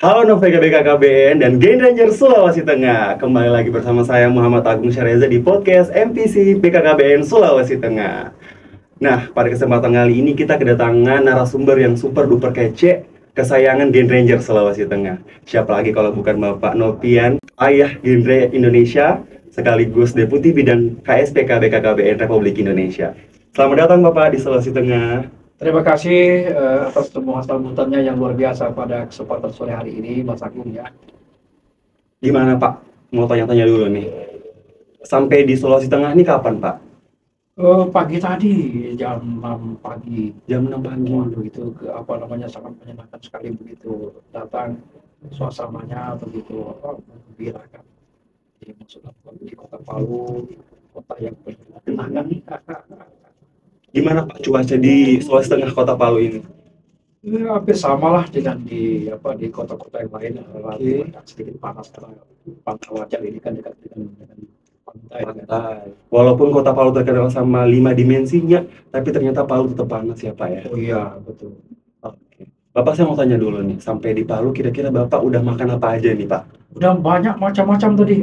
Halo Novega BKKBN dan Game Ranger Sulawesi Tengah Kembali lagi bersama saya Muhammad Agung Syareza di podcast MPC BKKBN Sulawesi Tengah Nah, pada kesempatan kali ini kita kedatangan narasumber yang super duper kece Kesayangan Game Ranger Sulawesi Tengah Siapa lagi kalau bukan Bapak Nopian, ayah genre Indonesia Sekaligus Deputi Bidang KSPK BKKBN Republik Indonesia Selamat datang Bapak di Sulawesi Tengah Terima kasih uh, atas semua sambutannya yang luar biasa pada kesempatan sore hari ini, Mas Agung ya. Gimana Pak? Mau tanya-tanya dulu nih. Sampai di Sulawesi Tengah ini kapan Pak? Uh, pagi tadi jam 6 pagi. Jam 6 pagi. Waduh itu ke, apa namanya sangat menyenangkan sekali begitu datang suasamanya begitu kan. Jadi maksud di kota Palu, kota yang penuh kenangan. gimana Pak cuaca di Sulawesi Tengah kota Palu ini? Ya, hampir sama lah dengan di apa di kota-kota yang lain relatif okay. sedikit panas karena pantai wajar ini kan dekat dengan, dengan pantai. pantai. Walaupun kota Palu terkenal sama lima dimensinya, tapi ternyata Palu tetap panas ya Pak ya. Oh iya betul. Oke. Bapak saya mau tanya dulu nih, sampai di Palu kira-kira Bapak udah makan apa aja nih Pak? Udah banyak macam-macam tadi.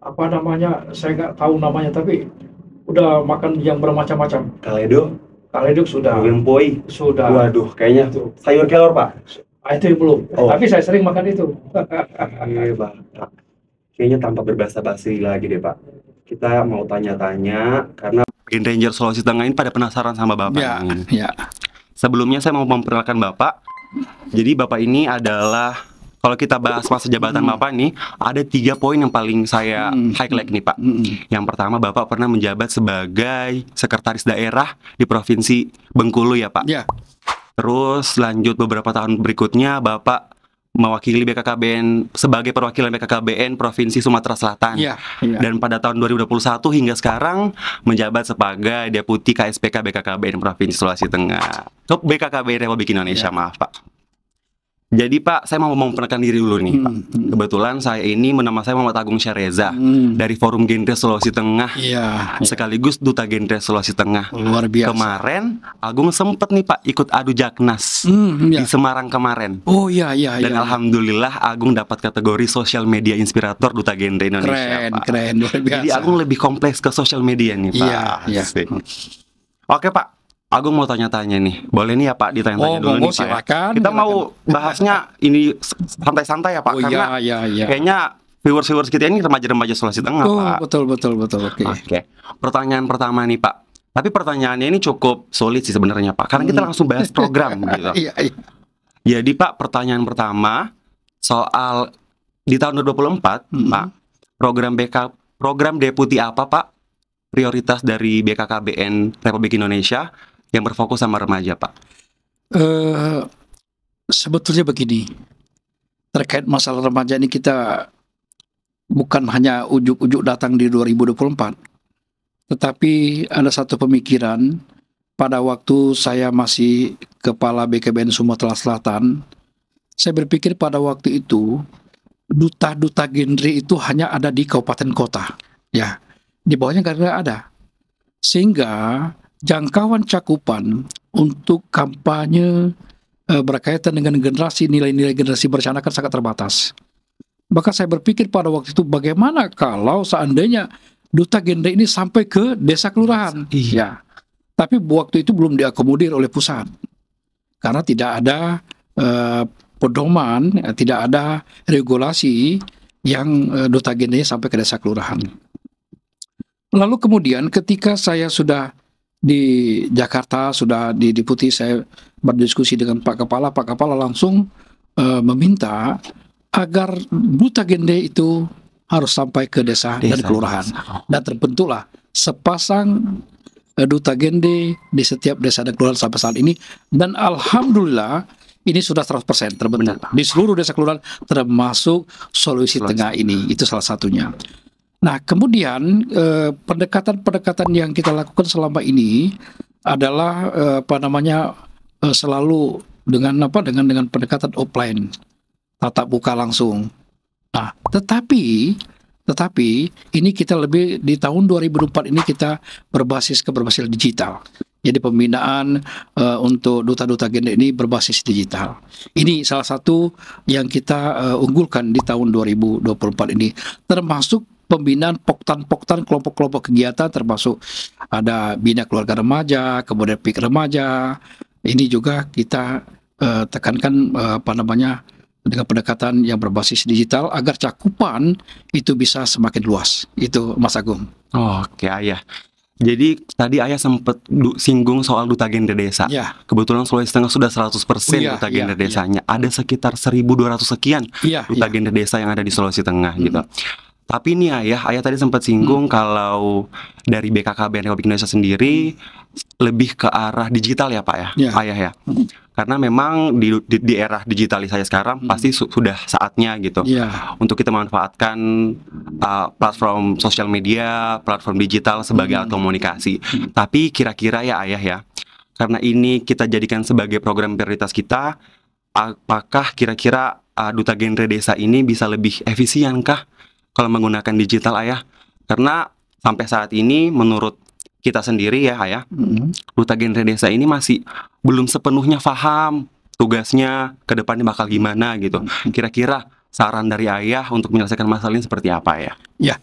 Apa namanya? Saya nggak tahu namanya tapi udah makan yang bermacam-macam. Kaledo, kaledo sudah. Wimpoi? sudah. Waduh, kayaknya itu. sayur kelor pak. Ah, itu yang belum. Oh. Tapi saya sering makan itu. Iya pak. Kayaknya tanpa berbahasa basi lagi deh pak. Kita mau tanya-tanya karena Green Ranger Sulawesi Tengah ini pada penasaran sama bapak. Ya. ya. Sebelumnya saya mau memperkenalkan bapak. Jadi bapak ini adalah kalau kita bahas masa jabatan hmm. Bapak nih, ada tiga poin yang paling saya hmm. highlight nih Pak. Hmm. hmm. Yang pertama Bapak pernah menjabat sebagai sekretaris daerah di provinsi Bengkulu ya Pak. Ya. Terus lanjut beberapa tahun berikutnya Bapak mewakili BKKBN sebagai perwakilan BKKBN Provinsi Sumatera Selatan. Ya, ya. Dan pada tahun 2021 hingga sekarang menjabat sebagai Deputi KSPK BKKBN Provinsi Sulawesi Tengah. BKKBN Republik Indonesia, ya. maaf Pak. Jadi Pak, saya mau memperkenalkan diri dulu nih hmm. Pak. Hmm. Kebetulan saya ini nama saya Muhammad Agung Syareza hmm. dari Forum Gender Sulawesi Tengah. Iya. Nah, sekaligus duta Gender Sulawesi Tengah. Luar biasa. Kemarin Agung sempat nih Pak ikut adu Jaknas hmm, iya. di Semarang kemarin. Oh iya iya. Dan iya. alhamdulillah Agung dapat kategori Social Media Inspirator Duta Gender Indonesia. Keren Pak. keren luar biasa. Jadi Agung lebih kompleks ke social media nih Pak. Iya. iya. Oke Pak, Agung mau tanya-tanya nih. Boleh nih ya Pak ditanya-tanya oh, dulu nih Pak. Ya? Kita silakan. mau bahasnya ini santai-santai ya Pak oh, iya, karena ya, ya, kayaknya viewers-viewers kita ini remaja-remaja Sulawesi Tengah oh, Pak. betul betul betul. Oke. Okay. Okay. Pertanyaan pertama nih Pak. Tapi pertanyaannya ini cukup solid sih sebenarnya Pak. Karena kita hmm. langsung bahas program gitu. Iya, iya. Jadi Pak, pertanyaan pertama soal di tahun 2024, hmm. Pak, program BK program deputi apa Pak prioritas dari BKKBN Republik Indonesia yang berfokus sama remaja, Pak? Uh, sebetulnya begini, terkait masalah remaja ini kita bukan hanya ujuk-ujuk datang di 2024, tetapi ada satu pemikiran pada waktu saya masih kepala BKBN Sumatera Selatan, saya berpikir pada waktu itu duta-duta genre itu hanya ada di kabupaten kota, ya di bawahnya nggak ada, sehingga jangkauan cakupan untuk kampanye eh, berkaitan dengan generasi nilai-nilai generasi berencana kan sangat terbatas. Maka saya berpikir pada waktu itu bagaimana kalau seandainya duta gender ini sampai ke desa kelurahan. Iya. Ya. Tapi waktu itu belum diakomodir oleh pusat. Karena tidak ada eh, pedoman, eh, tidak ada regulasi yang eh, duta gendernya sampai ke desa kelurahan. Lalu kemudian ketika saya sudah di Jakarta sudah di deputi saya berdiskusi dengan Pak Kepala, Pak Kepala langsung uh, meminta agar duta gende itu harus sampai ke desa, desa dan kelurahan desa. Oh. dan terbentuklah sepasang eh, duta gende di setiap desa dan kelurahan sampai saat ini dan alhamdulillah ini sudah 100% terbentuk Benar. di seluruh desa kelurahan termasuk Sulawesi Tengah ini itu salah satunya. Nah, kemudian eh, pendekatan-pendekatan yang kita lakukan selama ini adalah eh, apa namanya eh, selalu dengan apa dengan dengan pendekatan offline tatap muka langsung. Nah, tetapi tetapi ini kita lebih di tahun 2004 ini kita berbasis ke berbasis digital. Jadi pembinaan uh, untuk duta-duta gender ini berbasis digital. Ini salah satu yang kita uh, unggulkan di tahun 2024 ini termasuk pembinaan poktan-poktan kelompok-kelompok kegiatan termasuk ada bina keluarga remaja, kemudian pik remaja. Ini juga kita uh, tekankan uh, apa namanya dengan pendekatan yang berbasis digital agar cakupan itu bisa semakin luas. Itu Mas Agung. Oh, Oke, okay, ayah. Jadi tadi ayah sempat singgung soal duta gender desa. Ya. Kebetulan Sulawesi Tengah sudah 100% ya, duta iya, gender ya, desanya. Ya. Ada sekitar 1200 sekian ya, duta ya. gender desa yang ada di Sulawesi Tengah hmm. gitu. Tapi nih ayah, ayah tadi sempat singgung hmm. kalau dari BKKBN Republik Indonesia sendiri lebih ke arah digital ya pak ya, yeah. ayah ya. Hmm. Karena memang di, di, di era digitalisasi sekarang hmm. pasti su sudah saatnya gitu yeah. untuk kita memanfaatkan uh, platform sosial media, platform digital sebagai hmm. alat komunikasi. Hmm. Tapi kira-kira ya ayah ya, karena ini kita jadikan sebagai program prioritas kita, apakah kira-kira uh, duta genre desa ini bisa lebih efisien kah? kalau menggunakan digital ayah karena sampai saat ini menurut kita sendiri ya ayah mm-hmm. genre desa ini masih belum sepenuhnya paham tugasnya ke depannya bakal gimana gitu mm-hmm. kira-kira saran dari ayah untuk menyelesaikan masalah ini seperti apa ya ya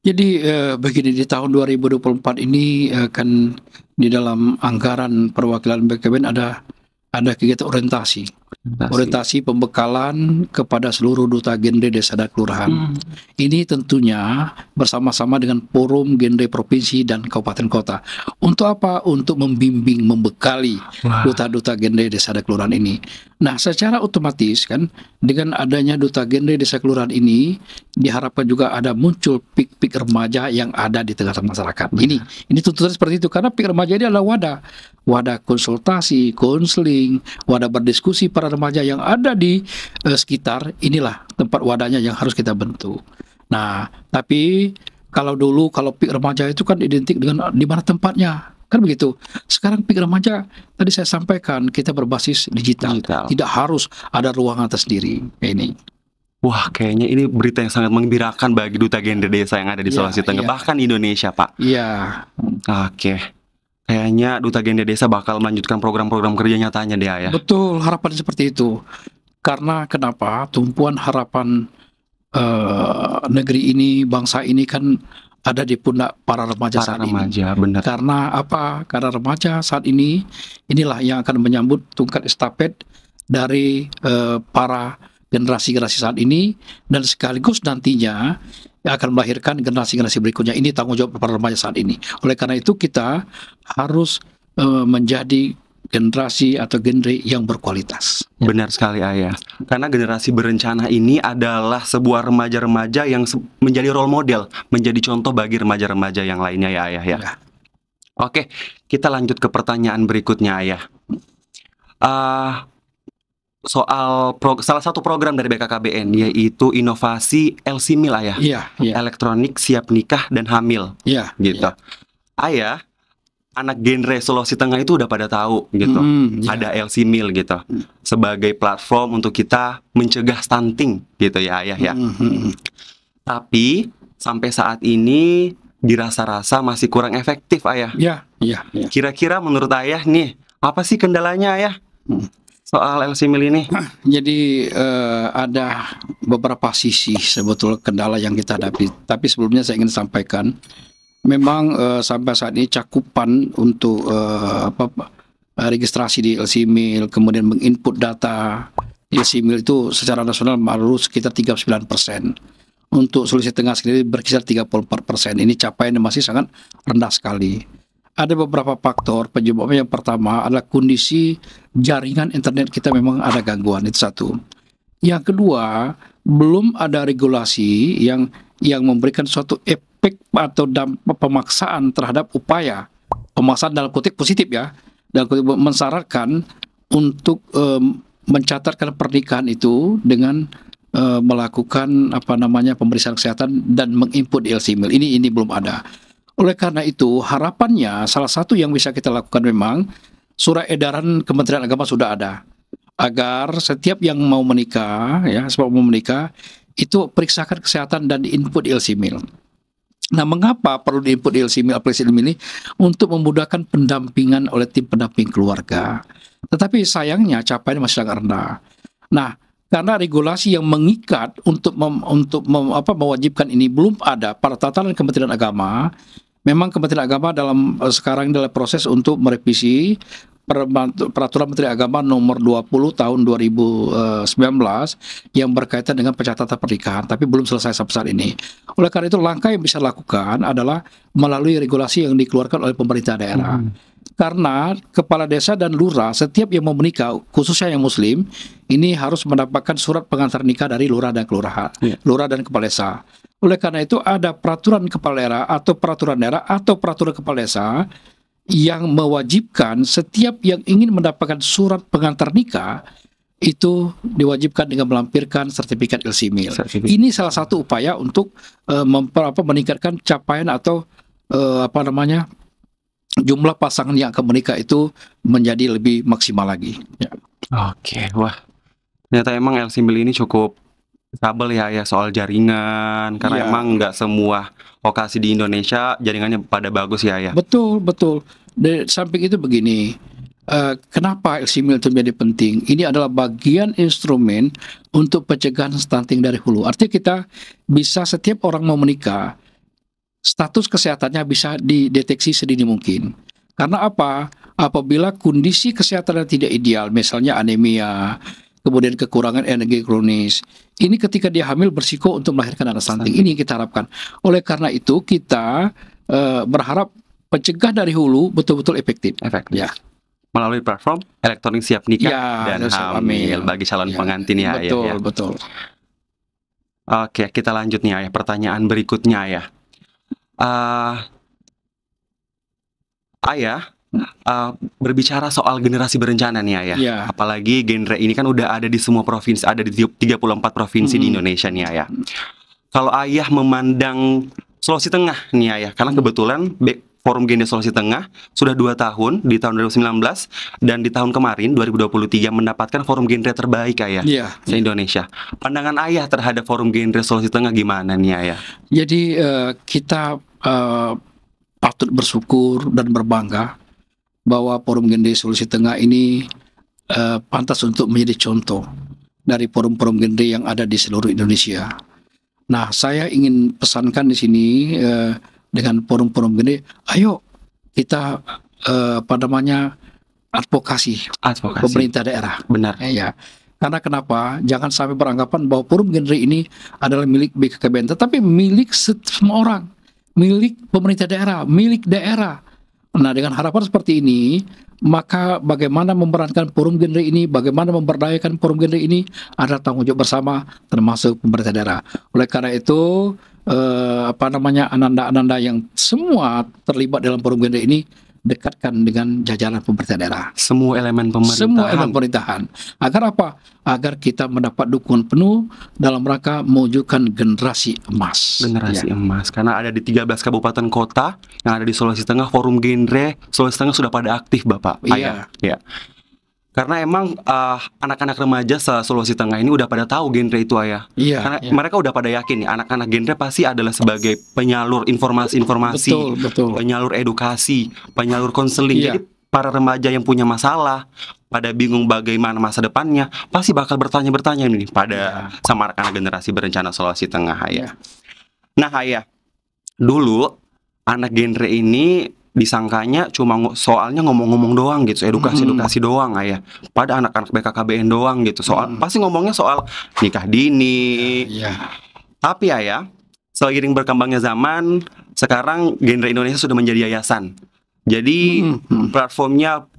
jadi eh, begini di tahun 2024 ini eh, kan di dalam anggaran perwakilan BKBN ada ada kegiatan orientasi Orientasi. pembekalan kepada seluruh duta gende desa dan kelurahan. Hmm. Ini tentunya bersama-sama dengan forum gende provinsi dan kabupaten kota. Untuk apa? Untuk membimbing, membekali duta-duta gende desa dan kelurahan ini. Nah, secara otomatis kan dengan adanya duta genre desa kelurahan ini diharapkan juga ada muncul pik-pik remaja yang ada di tengah-tengah masyarakat. Nah, ini ini tuntutan seperti itu karena pik remaja ini adalah wadah wadah konsultasi, konseling, wadah berdiskusi para remaja yang ada di uh, sekitar inilah tempat wadahnya yang harus kita bentuk. Nah, tapi kalau dulu kalau pik remaja itu kan identik dengan di mana tempatnya Kan begitu. Sekarang pikiran remaja tadi saya sampaikan kita berbasis digital. digital. Tidak harus ada ruangan tersendiri. Ini. Wah, kayaknya ini berita yang sangat mengembirakan bagi duta gender desa yang ada di iya, Sulawesi ya, Tengah, ya. bahkan Indonesia, Pak. Iya. Oke. Kayaknya duta gender desa bakal melanjutkan program-program kerja nyatanya deh, ya. Betul, harapan seperti itu. Karena kenapa? Tumpuan harapan uh, negeri ini, bangsa ini kan ada di pundak para remaja para saat remaja, ini. Benar. Karena apa? Karena remaja saat ini inilah yang akan menyambut tungkat estafet dari eh, para generasi-generasi saat ini dan sekaligus nantinya yang akan melahirkan generasi-generasi berikutnya. Ini tanggung jawab para remaja saat ini. Oleh karena itu kita harus eh, menjadi generasi atau genre yang berkualitas. Ya. Benar sekali Ayah. Karena generasi berencana ini adalah sebuah remaja-remaja yang menjadi role model, menjadi contoh bagi remaja-remaja yang lainnya ya Ayah ya. ya. Oke, kita lanjut ke pertanyaan berikutnya Ayah. Uh, soal pro, salah satu program dari BKKBN yaitu inovasi LC Mil Ayah. Iya, ya. Elektronik siap nikah dan hamil. ya, Gitu. Ya. Ayah anak genre Sulawesi Tengah itu udah pada tahu gitu. Mm, hmm, yeah. Ada LC Mill gitu. Mm. Sebagai platform untuk kita mencegah stunting gitu ya ayah ya. Mm -hmm. Tapi sampai saat ini dirasa-rasa masih kurang efektif ayah. Iya, yeah, iya. Yeah, Kira-kira menurut ayah nih, apa sih kendalanya ayah? Mm. Soal LC Mill ini, jadi uh, ada beberapa sisi sebetulnya kendala yang kita hadapi. Tapi sebelumnya saya ingin sampaikan, memang uh, sampai saat ini cakupan untuk uh, apa registrasi di LCMIL kemudian menginput data LCMIL itu secara nasional baru sekitar 39 persen. Untuk Sulawesi Tengah sendiri berkisar 34 persen. Ini capaian yang masih sangat rendah sekali. Ada beberapa faktor penyebabnya. Yang pertama adalah kondisi jaringan internet kita memang ada gangguan itu satu. Yang kedua belum ada regulasi yang yang memberikan suatu efek atau dampak pemaksaan terhadap upaya pemaksaan dalam kutip positif ya dan kutip mensyaratkan untuk um, mencatatkan pernikahan itu dengan uh, melakukan apa namanya pemeriksaan kesehatan dan menginput lc ini ini belum ada oleh karena itu harapannya salah satu yang bisa kita lakukan memang surat edaran Kementerian Agama sudah ada agar setiap yang mau menikah ya sebab mau menikah itu periksakan kesehatan dan input ilsimil. Nah, mengapa perlu diinput LC milik presiden ini untuk memudahkan pendampingan oleh tim pendamping keluarga? Tetapi sayangnya capaian masih sangat rendah. Nah, karena regulasi yang mengikat untuk mem, untuk mem, apa, mewajibkan ini belum ada pada tatanan Kementerian Agama. Memang Kementerian Agama dalam eh, sekarang dalam proses untuk merevisi peraturan Menteri Agama nomor 20 tahun 2019 eh, yang berkaitan dengan pencatatan pernikahan tapi belum selesai sampai saat ini. Oleh karena itu langkah yang bisa dilakukan adalah melalui regulasi yang dikeluarkan oleh pemerintah daerah. Hmm. Karena kepala desa dan lurah setiap yang mau menikah khususnya yang muslim ini harus mendapatkan surat pengantar nikah dari lurah dan kelurahan, yeah. lurah dan kepala desa. Oleh karena itu ada peraturan kepala daerah atau peraturan daerah atau peraturan kepala desa yang mewajibkan setiap yang ingin mendapatkan surat pengantar nikah itu diwajibkan dengan melampirkan sertifikat ilsimil. Ini salah satu upaya untuk uh, memper, apa, meningkatkan capaian atau uh, apa namanya jumlah pasangan yang akan menikah itu menjadi lebih maksimal lagi. Ya. Oke, wah ternyata emang ilsimil ini cukup Kabel ya, ya soal jaringan karena ya. emang nggak semua lokasi di Indonesia jaringannya pada bagus ya ya. Betul betul. Di samping itu begini, uh, kenapa LC itu menjadi penting? Ini adalah bagian instrumen untuk pencegahan stunting dari hulu. Artinya kita bisa setiap orang mau menikah, status kesehatannya bisa dideteksi sedini mungkin. Karena apa? Apabila kondisi kesehatan tidak ideal, misalnya anemia, kemudian kekurangan energi kronis. Ini ketika dia hamil bersiko untuk melahirkan anak stunting. Ini kita harapkan. Oleh karena itu kita e, berharap pencegah dari hulu betul-betul efektif. Efektif. Ya. Melalui platform elektronik siap nikah ya, dan hamil, hamil bagi calon ya, pengantin ya. Betul, ya, betul. Oke, kita lanjut nih ayah. Pertanyaan berikutnya ya. Uh, ayah eh, uh, berbicara soal generasi berencana nih Ayah. Yeah. Iya. Apalagi genre ini kan udah ada di semua provinsi, ada di 34 provinsi mm -hmm. di Indonesia nih Ayah. Ya. Kalau Ayah memandang Sulawesi Tengah nih Ayah, ya. karena mm. kebetulan Forum Gender solusi Tengah sudah dua tahun di tahun 2019 dan di tahun kemarin 2023 mendapatkan Forum genre terbaik ayah yeah. se Indonesia. Pandangan ayah terhadap Forum genre solusi Tengah gimana nih ayah? Ya? Jadi uh, kita uh, patut bersyukur dan berbangga bahwa Forum Gende Sulawesi Tengah ini uh, pantas untuk menjadi contoh dari forum-forum gende yang ada di seluruh Indonesia. Nah, saya ingin pesankan di sini uh, dengan forum-forum gende, ayo kita uh, apa namanya advokasi, advokasi pemerintah daerah. Benar. Eh, ya. Karena kenapa? Jangan sampai beranggapan bahwa forum Gende ini adalah milik BKKBN, tetapi milik semua orang, milik pemerintah daerah, milik daerah. Nah, dengan harapan seperti ini, maka bagaimana memerankan forum genre ini, bagaimana memberdayakan forum genre ini adalah tanggung jawab bersama termasuk pemerintah daerah. Oleh karena itu, eh, apa namanya ananda-ananda yang semua terlibat dalam forum genre ini dekatkan dengan jajaran pemerintah daerah. Semua elemen pemerintahan. Semua elemen pemerintahan. Agar apa? Agar kita mendapat dukungan penuh dalam rangka mewujudkan generasi emas. Generasi ya. emas. Karena ada di 13 kabupaten kota yang ada di Sulawesi Tengah, Forum Genre Sulawesi Tengah sudah pada aktif, Bapak. Iya. Ayah. Ya. Karena emang anak ah, anak-anak remaja se Sulawesi Tengah ini udah pada tahu genre itu ayah. Iya. Karena iya. mereka udah pada yakin nih anak-anak genre pasti adalah sebagai penyalur informasi-informasi, penyalur edukasi, penyalur konseling. Iya. Jadi para remaja yang punya masalah, pada bingung bagaimana masa depannya, pasti bakal bertanya-bertanya ini pada iya. sama anak-anak generasi berencana Sulawesi Tengah ayah. Iya. Nah ayah, dulu anak genre ini disangkanya cuma soalnya ngomong-ngomong doang gitu edukasi hmm. edukasi doang ayah ya. pada anak-anak BKKBN doang gitu soal hmm. pasti ngomongnya soal nikah dini ya, ya. tapi ayah ya, seiring berkembangnya zaman sekarang genre Indonesia sudah menjadi yayasan jadi hmm. hmm. platformnya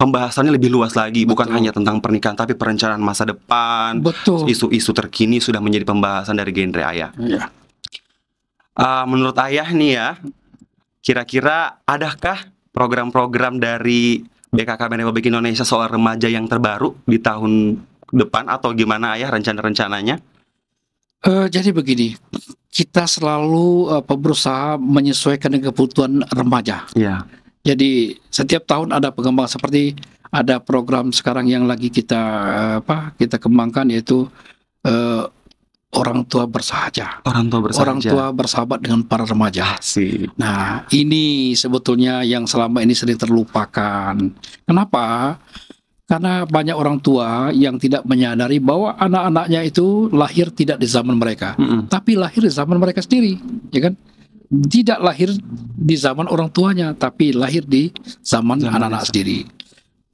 pembahasannya lebih luas lagi Betul. bukan hanya tentang pernikahan tapi perencanaan masa depan isu-isu terkini sudah menjadi pembahasan dari genre ayah ya. uh, menurut ayah nih ya Kira-kira adakah program-program dari BKKBN Republik Indonesia soal remaja yang terbaru di tahun depan atau gimana ayah rencana-rencananya? Uh, jadi begini, kita selalu uh, berusaha menyesuaikan dengan kebutuhan remaja. Yeah. Jadi setiap tahun ada pengembang seperti ada program sekarang yang lagi kita uh, apa kita kembangkan yaitu uh, orang tua bersahaja. Orang tua bersahaja. Orang tua bersahabat dengan para remaja. Si. Nah, ini sebetulnya yang selama ini sering terlupakan. Kenapa? Karena banyak orang tua yang tidak menyadari bahwa anak-anaknya itu lahir tidak di zaman mereka, mm -mm. tapi lahir di zaman mereka sendiri, ya kan? Tidak lahir di zaman orang tuanya, tapi lahir di zaman anak-anak sendiri.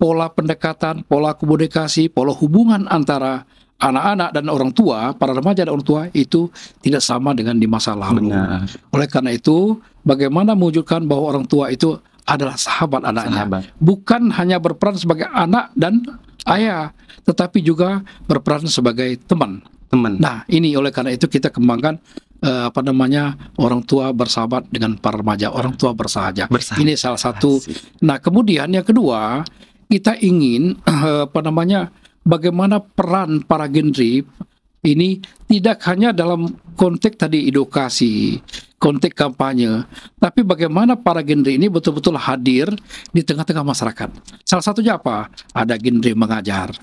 Pola pendekatan, pola komunikasi, pola hubungan antara anak-anak dan orang tua, para remaja dan orang tua itu tidak sama dengan di masa lalu. Benar. Oleh karena itu, bagaimana mewujudkan bahwa orang tua itu adalah sahabat anaknya, sahabat. bukan hanya berperan sebagai anak dan ayah, tetapi juga berperan sebagai teman. Teman. Nah, ini oleh karena itu kita kembangkan uh, apa namanya orang tua bersahabat dengan para remaja, orang tua bersahaja. bersahaja. Ini salah satu. Nah, kemudian yang kedua kita ingin uh, apa namanya bagaimana peran para gendri ini tidak hanya dalam konteks tadi edukasi, konteks kampanye, tapi bagaimana para genre ini betul-betul hadir di tengah-tengah masyarakat. Salah satunya apa? Ada genre mengajar,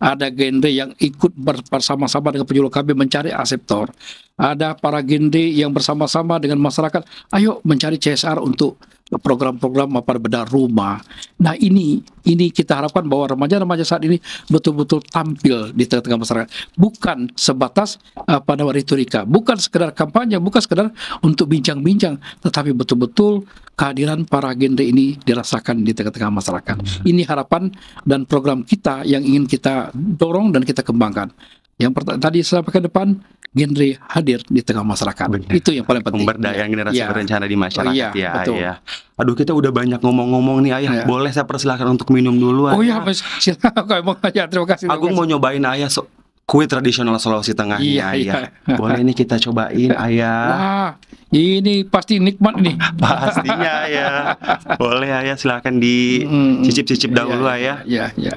ada genre yang ikut bersama-sama dengan penyuluh KB mencari aseptor, ada para genre yang bersama-sama dengan masyarakat, ayo mencari CSR untuk program-program apa bedah rumah. Nah ini ini kita harapkan bahwa remaja-remaja saat ini betul-betul tampil di tengah-tengah masyarakat, bukan sebatas apa eh, namanya retorika, bukan sekedar kampanye, bukan sekedar untuk bincang-bincang, tetapi betul-betul kehadiran para agenda ini dirasakan di tengah-tengah masyarakat. Hmm. Ini harapan dan program kita yang ingin kita dorong dan kita kembangkan. Yang pertama tadi saya ke depan genre hadir di tengah masyarakat. Benar. Itu yang paling penting. Pemberdayaan iya. generasi ya. berencana di masyarakat oh, iya, ya, betul. ayah. Aduh kita udah banyak ngomong-ngomong nih ayah. Ya. Boleh saya persilahkan untuk minum dulu ayah. Oh iya mas, Terima kasih. Aku mau nyobain ayah so kue tradisional Sulawesi Tengah iya, ayah. Iya. Boleh ini kita cobain ayah. Wah, ini pasti nikmat nih. Pastinya ya. Boleh ayah silahkan dicicip-cicip iya, dahulu iya, ayah. Iya, iya.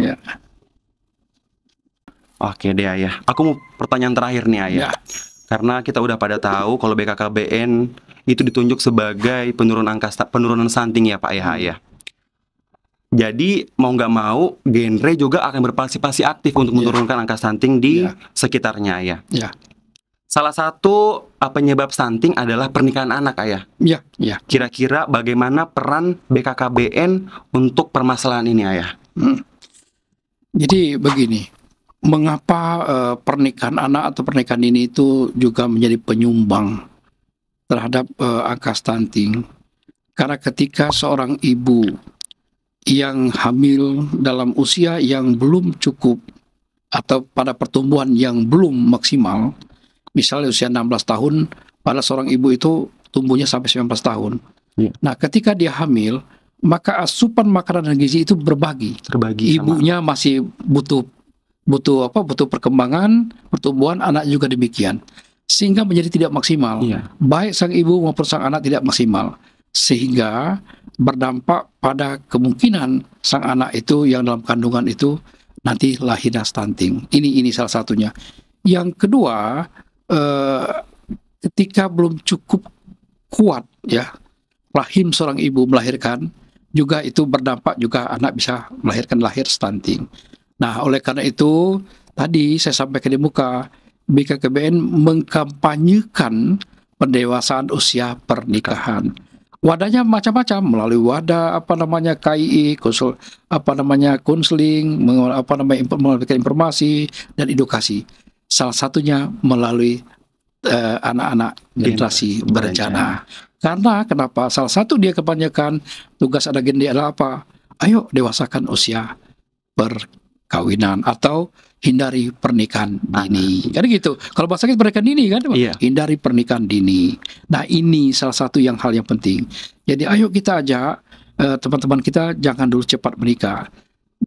Ya. Oke deh ayah. Aku mau pertanyaan terakhir nih ayah. Ya. Karena kita udah pada tahu kalau BKKBN itu ditunjuk sebagai penurun angka penurunan santing ya Pak ya hmm. ayah. Jadi mau nggak mau genre juga akan berpartisipasi aktif untuk ya. menurunkan ya. angka stunting di ya. sekitarnya ayah. Ya. Salah satu eh, penyebab stunting adalah pernikahan anak ayah. Iya. Iya. Kira-kira bagaimana peran BKKBN untuk permasalahan ini ayah? Hmm. Jadi begini, mengapa uh, pernikahan anak atau pernikahan ini itu juga menjadi penyumbang terhadap uh, angka stunting. Karena ketika seorang ibu yang hamil dalam usia yang belum cukup atau pada pertumbuhan yang belum maksimal, misalnya usia 16 tahun, pada seorang ibu itu tumbuhnya sampai 19 tahun. ya. Nah, ketika dia hamil, maka asupan makanan dan gizi itu berbagi. Terbagi. Ibunya sama. masih butuh butuh apa butuh perkembangan pertumbuhan anak juga demikian sehingga menjadi tidak maksimal iya. baik sang ibu maupun sang anak tidak maksimal sehingga berdampak pada kemungkinan sang anak itu yang dalam kandungan itu nanti lahirnya stunting ini ini salah satunya yang kedua eh, ketika belum cukup kuat ya rahim seorang ibu melahirkan juga itu berdampak juga anak bisa melahirkan lahir stunting Nah, oleh karena itu tadi saya sampaikan di muka BKKBN mengkampanyekan pendewasaan usia pernikahan. Wadahnya macam-macam melalui wadah apa namanya KII, konsul apa namanya konseling, apa namanya memberikan informasi dan edukasi. Salah satunya melalui eh, anak-anak uh, generasi berencana. Ya. Karena kenapa? Salah satu dia kebanyakan tugas ada gendi adalah apa? Ayo dewasakan usia per kawinan atau hindari pernikahan dini. Nah. Kan gitu. Kalau bahasa kita pernikahan dini kan, iya. hindari pernikahan dini. Nah, ini salah satu yang hal yang penting. Jadi ayo kita ajak teman eh, teman-teman kita jangan dulu cepat menikah.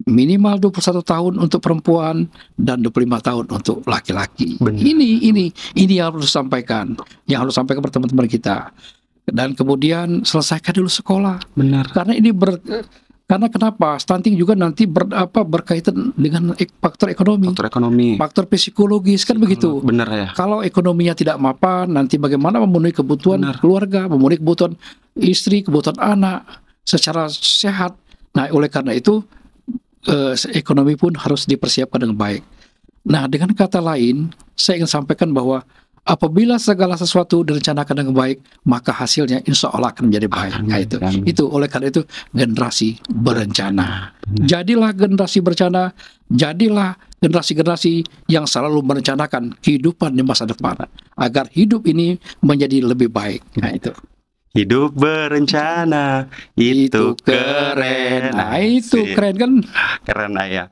Minimal 21 tahun untuk perempuan dan 25 tahun untuk laki-laki. Ini ini ini yang harus sampaikan, yang harus sampaikan kepada teman-teman kita. Dan kemudian selesaikan dulu sekolah. Benar. Karena ini ber, eh, karena kenapa? Stunting juga nanti ber, apa berkaitan dengan faktor ekonomi. Faktor ekonomi. Faktor psikologis kan begitu. Benar ya. Kalau ekonominya tidak mapan, nanti bagaimana memenuhi kebutuhan bener. keluarga, memenuhi kebutuhan istri, kebutuhan anak secara sehat. Nah, oleh karena itu eh, ekonomi pun harus dipersiapkan dengan baik. Nah, dengan kata lain, saya ingin sampaikan bahwa apabila segala sesuatu direncanakan dengan baik, maka hasilnya insya Allah akan menjadi baik. Amin, nah, itu. itu oleh karena itu generasi berencana. Nah, nah. Jadilah generasi berencana, jadilah generasi-generasi yang selalu merencanakan kehidupan di masa depan agar hidup ini menjadi lebih baik. Nah itu. Hidup berencana itu, itu keren. keren. Nah itu keren kan? Keren ayah. Ya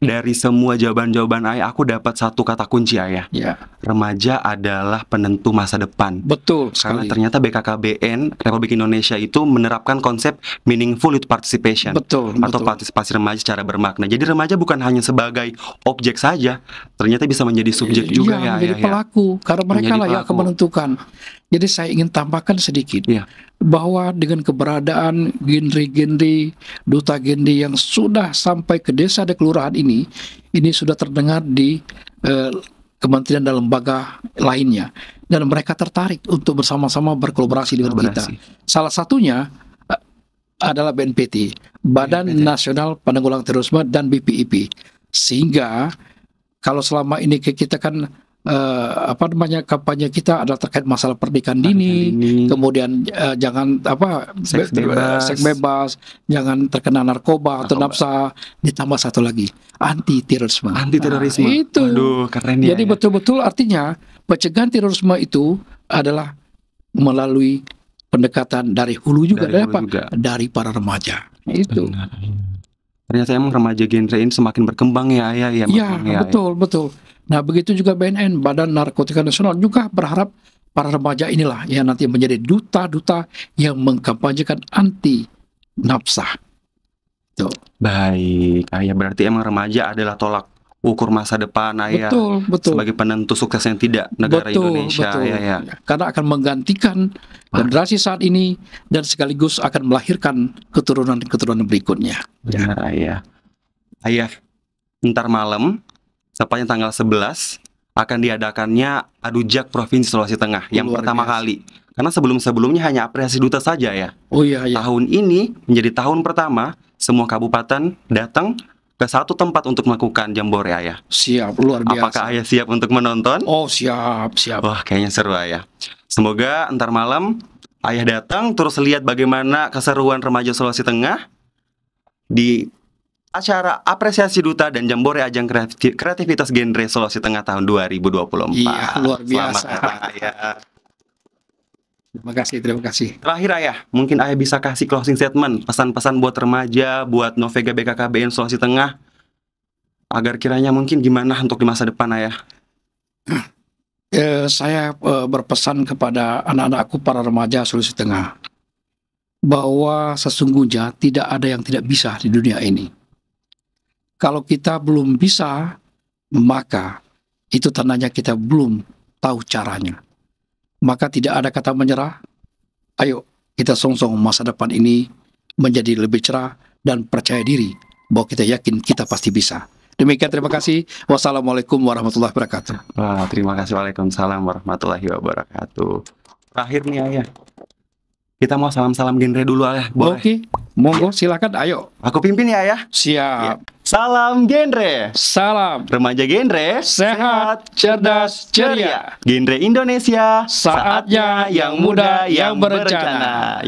dari semua jawaban-jawaban ayah aku dapat satu kata kunci ayah. Ya. Remaja adalah penentu masa depan. Betul. Sekali. Karena ternyata BKKBN Republik Indonesia itu menerapkan konsep meaningful youth participation. Betul. Atau betul. partisipasi remaja secara bermakna. Jadi remaja bukan hanya sebagai objek saja, ternyata bisa menjadi subjek ya, juga iya, ya. Menjadi ya, pelaku. Ya. Karena mereka lah yang akan menentukan jadi saya ingin tambahkan sedikit ya. bahwa dengan keberadaan gendri-gendri duta gendri yang sudah sampai ke desa dan kelurahan ini, ini sudah terdengar di eh, kementerian dan lembaga lainnya dan mereka tertarik untuk bersama-sama berkolaborasi dengan kita. Salah satunya eh, adalah BNPT, Badan BNPT. Nasional Penanggulangan Terorisme dan BPIP. Sehingga kalau selama ini kita kan uh, apa namanya kampanye kita ada terkait masalah pernikahan dini, dini. kemudian uh, jangan apa seks bebas. seks bebas, jangan terkena narkoba atau nafsa, ditambah satu lagi anti terorisme. Anti terorisme. Nah, itu. Waduh, keren ya, Jadi ya. betul-betul ya. artinya pencegahan terorisme itu adalah melalui pendekatan dari hulu juga dari, dari hulu apa? Juga. Dari para remaja. Nah, itu. Iya ternyata emang remaja genre ini semakin berkembang ya ya iya, ya. Ya, ya betul ya. betul. Nah begitu juga BNN Badan Narkotika Nasional juga berharap para remaja inilah yang nanti menjadi duta-duta yang mengkampanyekan anti nafsa Tuh. Baik, ah, berarti emang remaja adalah tolak ukur masa depan ayah ya, betul, betul. sebagai penentu yang tidak negara betul, Indonesia betul. Ya, ya. karena akan menggantikan generasi saat ini dan sekaligus akan melahirkan keturunan-keturunan berikutnya. Benar ah, ya. ayah. Ayah, ntar malam tepatnya tanggal 11 akan diadakannya Adujak Provinsi Sulawesi Tengah Luar yang pertama biasa. kali. Karena sebelum-sebelumnya hanya apresiasi duta saja ya. Oh iya, iya. Tahun ini menjadi tahun pertama semua kabupaten datang ke satu tempat untuk melakukan jambore ayah. Siap, luar biasa. Apakah ayah siap untuk menonton? Oh siap, siap. Wah kayaknya seru ayah. Semoga ntar malam ayah datang terus lihat bagaimana keseruan remaja Sulawesi Tengah di acara apresiasi duta dan jambore ajang kreativitas genre Sulawesi Tengah tahun 2024. Iya, luar biasa. Selamat ayah. Terima kasih, terima kasih. Terakhir ayah, mungkin ayah bisa kasih closing statement, pesan-pesan buat remaja, buat Novega BKKBN Sulawesi Tengah, agar kiranya mungkin gimana untuk di masa depan ayah. Eh, saya eh, berpesan kepada anak-anakku para remaja Sulawesi Tengah bahwa sesungguhnya tidak ada yang tidak bisa di dunia ini. Kalau kita belum bisa, maka itu tandanya kita belum tahu caranya maka tidak ada kata menyerah. Ayo kita songsong masa depan ini menjadi lebih cerah dan percaya diri bahwa kita yakin kita pasti bisa. Demikian terima kasih. Wassalamualaikum warahmatullahi wabarakatuh. Wah, terima kasih. Waalaikumsalam warahmatullahi wabarakatuh. Akhirnya nih ayah. Kita mau salam-salam genre dulu ayah. Oke. Okay. Monggo silakan ayo. Aku pimpin ya ayah. Siap. Ya. Salam genre. Salam remaja genre. Sehat, cerdas, ceria. Genre Indonesia. Saatnya yang muda yang berencana.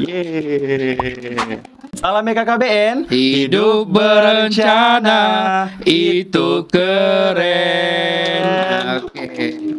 Salam e KKBN. Hidup berencana itu keren. Oke. Okay.